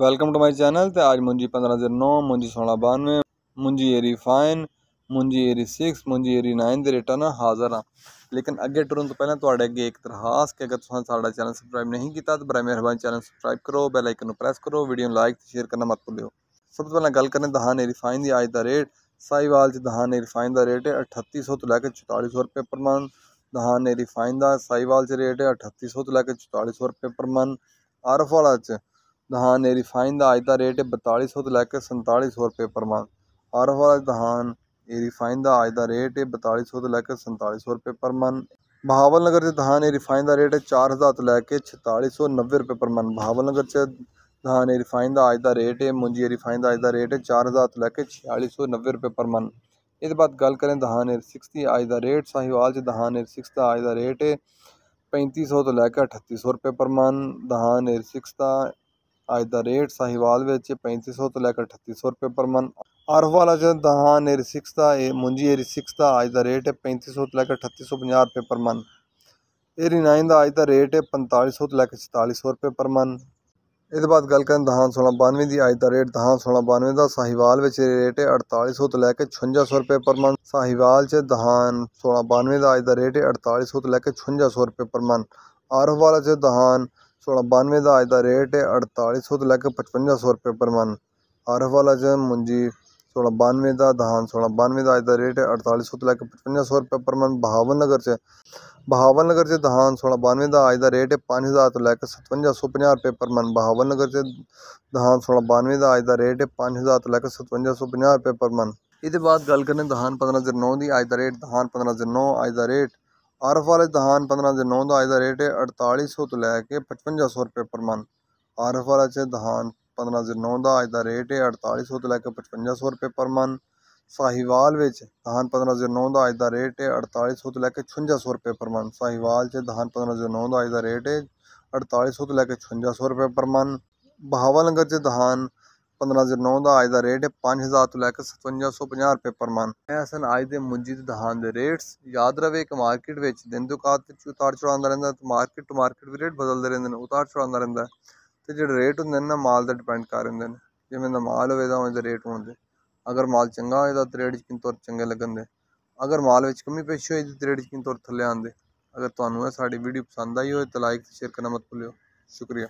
welcome to my channel तो आज मुंजी पंद्रह जीरो नौ मुंजी सोलह बानवे मुंजी एरी फाइन मुंजी एरी सिक्स मुंजी एरी नाइन के रेटा ना हाज़र हाँ लेकिन अगे टुरन तो पहले थोड़े अगे एक तरहास कि अगर तुम साढ़ा चैनल सबसक्राइब नहीं किया तो बड़ा मेहरबानी चैनल सबसक्राइब करो बेल आइकन प्रेस करो वीडियो लाइक शेयर करना मत भूलो सब तो पहले गल करें दहान एरी फाइन की अज का रेट साहीवाल दहान एरी फाइन का रेट है अठत्ती सौ तो लैके चौताली सौ रुपये पर मन दहान एरी फाइन का साहीवाल रेट है अठत्ती सौ तो लैके चौताली सौ रुपये पर मन आरफ वाला च धान ए रिफाइन दा अज दा रेट ऐ बताली सौ तो लैके संताली सौ रपेऽ पर मन हर बार धान ए रिफाइन का अज का रेट ऐ बताली सौ तो लैके संताली सौ रपेऽ पर मन बहावल नगर से धान ए रिफाइन का रेट ऐ चार हज़ार तो लैके छताली सौ नब्बे रपेऽ पर मन बहावल नगर से धान ए रिफाइन का अज का रेट है मुंजी रिफाइन का अज दा रेट ऐ चार हज़ार तो लैके छियाली सौ नब्बे रपेऽ पर मन एह्दे बाद गल करें धान एयर सिक्स की अज का रेट साहिवाल च धान एयर सिक्स दा अज दा रेट ऐ पैंती सौ तो लैके अठत्ती सौ रपेऽ पर मन धान एयर सिक्स का अज का रेट साहिवाल पैंती सौ तो लेकर अठत्ती सौ रुपये पर मन अर्फ वाला एरी सिक्स का मुंजी एरी सिक्स का अज का रेट है पैंती सौ तो लेकर अठत्ती सौ पाँह रुपये पर मन एरी नाइन का अज का रेट है पंताली सौ तो लैके छताली सौ रुपये पर मन ਇਹਦੇ ਬਾਅਦ ਗੱਲ ਕਰਨ ਦਹਾਨ 1692 ਦੀ ਅੱਜ ਦਾ ਰੇਟ ਦਹਾਨ 1692 ਦਾ ਸਾਹੀਵਾਲ ਵਿੱਚ ਰੇਟ ਹੈ 4800 ਤੋਂ ਲੈ ਕੇ 5600 ਰੁਪਏ ਪਰ ਮਨ ਸਾਹੀਵਾਲ 'ਚ ਦਹਾਨ 1692 ਦਾ ਅੱਜ ਦਾ ਰੇਟ ਹੈ 4800 ਤੋਂ ਲੈ ਕੇ 5600 ਰੁਪਏ ਪਰ ਮਨ ਆਰਫ ਵਾਲਾ 'ਚ ਦਹਾਨ ਸੋਲਾਂ ਬਾਨਵੇਂ ਦਾ ਅੱਜ ਦਾ ਰੇਟ ਹੈ 4800 ਤੋਂ ਲੈ ਕੇ 5500 ਰੁਪਏ ਪਰ ਮਨ ਆਰਫ ਵਾਲਾ ਜਨ ਮੁੰਜੀ 1692 ਦਾ ਦਹਾਨ 1692 ਦਾ ਅੱਜ ਦਾ ਰੇਟ ਹੈ 4800 ਤੋਂ ਲੈ ਕੇ 5500 ਰੁਪਏ ਪਰ ਮਨ ਬਹਾਵਨ ਨਗਰ 'ਚ ਬਹਾਵਨ ਨਗਰ 'ਚ ਦਹਾਨ 1692 ਦਾ ਅੱਜ ਦਾ ਰੇਟ ਹੈ 5000 ਤੋਂ ਲੈ ਕੇ 5750 ਰੁਪਏ ਪਰ ਮਨ ਬਹਾਵਨ ਨਗਰ 'ਚ ਦਹਾਨ 1692 ਦਾ ਅੱਜ ਦਾ ਰੇਟ ਹੈ 5000 ਤੋਂ ਲੈ ਕੇ 5750 ਰੁਪਏ ਪਰ ਮਨ ਇਹਦੇ ਬਾਅਦ ਗੱਲ ਕਰਨੇ ਦਹਾਨ 1509 ਦੀ ਅੱਜ ਦਾ ਰੇਟ ਦਹਾਨ 1509 ਅੱਜ ਦਾ ਰੇਟ ਆਰਐਫ ਵਾਲੇ ਦਹਾਨ 15 ਦੇ 9 ਦਾ ਅੱਜ ਦਾ ਰੇਟ ਹੈ 4800 ਤੋਂ ਲੈ ਕੇ 5500 ਰੁਪਏ ਪਰ ਮਨ ਆਰਐਫ ਵਾਲੇ ਚ ਦਹਾਨ 15 ਦੇ 9 ਦਾ ਅੱਜ ਦਾ ਰੇਟ ਹੈ 4800 ਤੋਂ ਲੈ ਕੇ 5500 ਰੁਪਏ ਪਰ ਮਨ ਸਾਹੀਵਾਲ ਵਿੱਚ ਦਹਾਨ 1509 ਦਾ ਅੱਜ ਦਾ ਰੇਟ ਹੈ 4800 ਤੋਂ ਲੈ ਕੇ 5600 ਰੁਪਏ ਪਰ ਮਨ ਸਾਹੀਵਾਲ 'ਚ ਦਹਾਨ 1509 ਦਾ ਅੱਜ ਦਾ ਰੇਟ ਹੈ 4800 ਤੋਂ ਲੈ ਕੇ 5600 ਰੁਪਏ ਪਰ ਮਨ ਬਹਾਵਾ ਲੰਗਰ 'ਚ ਦਹਾਨ 1509 ਦਾ ਅੱਜ ਦਾ ਰੇਟ ਹੈ 5000 ਤੋਂ ਲੈ ਕੇ 5750 ਰੁਪਏ ਪਰ ਮਨ ਇਹ ਸਨ ਅੱਜ ਦੇ ਮੁੰਜੀ ਤੇ ਦਹਾਨ ਦੇ ਰੇਟਸ ਯਾਦ ਰਵੇ ਕਿ ਮਾਰਕੀਟ ਵਿੱਚ ਦਿਨ ਦੁਕਾਤ ਤੇ ਉਤਾਰ ਚੜਾਉਣ ਦਾ ਰਹਿੰਦਾ ਤੇ ਮਾਰਕੀਟ ਟੂ ਮਾਰਕੀਟ ਵੀ ਰੇਟ ਬਦਲਦੇ ਰਹਿੰਦੇ ਨੇ ਉਤਾਰ ਚੜਾਉਣ ਦਾ ਰਹਿੰਦਾ ਤੇ ਜਿਹੜੇ ਰੇਟ ਹੁੰਦੇ ਨੇ ਨਾ ਮਾਲ ਦਾ ਡਿਪੈਂਡ ਕਰ ਰਹਿੰਦੇ ਨੇ ਜਿਵੇਂ ਦਾ ਮਾਲ ਹੋਵੇ ਤਾਂ ਉਹਦੇ ਰੇਟ ਹੁੰਦੇ ਅਗਰ ਮਾਲ ਚੰਗਾ ਹੋਵੇ ਤਾਂ ਰੇਟ ਜਿੰਨ ਤੌਰ ਚੰਗੇ ਲੱਗਣਦੇ ਅਗਰ ਮਾਲ ਵਿੱਚ ਕਮੀ ਪੇਸ਼ ਹੋਈ ਤਾਂ ਰੇਟ ਜਿੰਨ ਤੌਰ ਥੱਲੇ ਆਉਂਦੇ ਅਗਰ ਤੁਹਾਨੂੰ ਇਹ ਸਾਡੀ ਵੀਡੀਓ ਪਸੰਦ ਆਈ ਹੋਵੇ ਤਾਂ ਲਾਈਕ ਤੇ ਸ਼ੇਅਰ ਕਰਨਾ ਮਤ ਭੁੱਲਿਓ ਸ਼ੁਕਰੀਆ